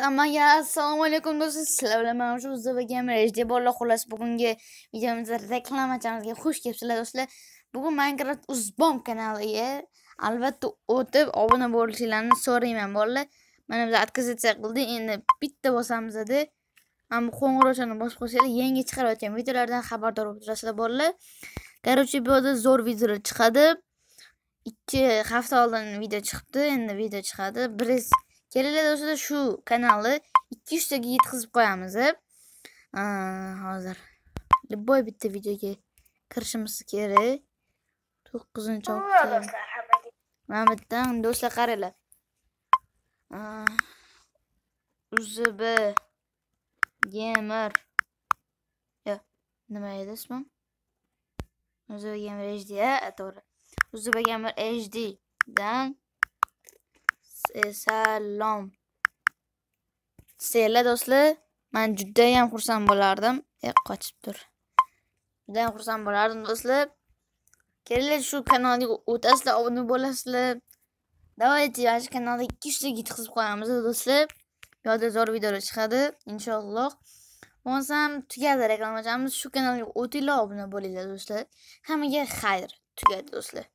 hammaga assalomu alaykum do'stlar sizlar bilan mana shu uzava gamers bolalar xullas bugungi videomizda reklamachamizga xush kelibsizlar do'stlar bugun minecraft uzbom kanaliga albatta o'tib obuna bo'lishinglarni so'rayman bolalar mana biz отказаться qildik endi bitta bosamiz dedi mana bu qo'ng'iroqchani bosib qo'ysanglar yangi chiqarayotgan videolardan xabardor bo'lib turasizlar bolalar короче bu yerda zo'r videolar chiqadi ikki hafta oldin video chiqibdi endi video chiqadi bir kelinglar do'stlar shu kanalni 200 yuztaga yetkazib qo'yamiz hozir любой bitta videoga kirishimiz kerak to'qqizinchi mana bitta do'stlar qaranglar uzb gamer yo nima edi ismi uzb gamer hd to'g'ri uzb gamer hd dan salom sizlar do'stlar man judayam xursand bo'lardim e qochib tur judayam xursand bo'lardim do'stlar kelinglar shu kanalga o'tasizlar obuna bo'lasizlar давайте mana shu kanalda ikki yuztaga yetkazib qo'yamiz do'stlar yoda zo'r videolar chiqadi inshaalloh bo'lmasam tugadi reklamachamiz shu kanalga o'tinglar obuna bo'linglar do'stlar hammaga xayr tugadi do'stlar